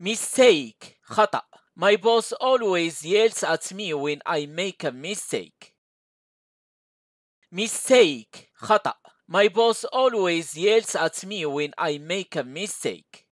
Mistake خطأ My boss always yells at me when I make a mistake. Mistake خطأ My boss always yells at me when I make a mistake.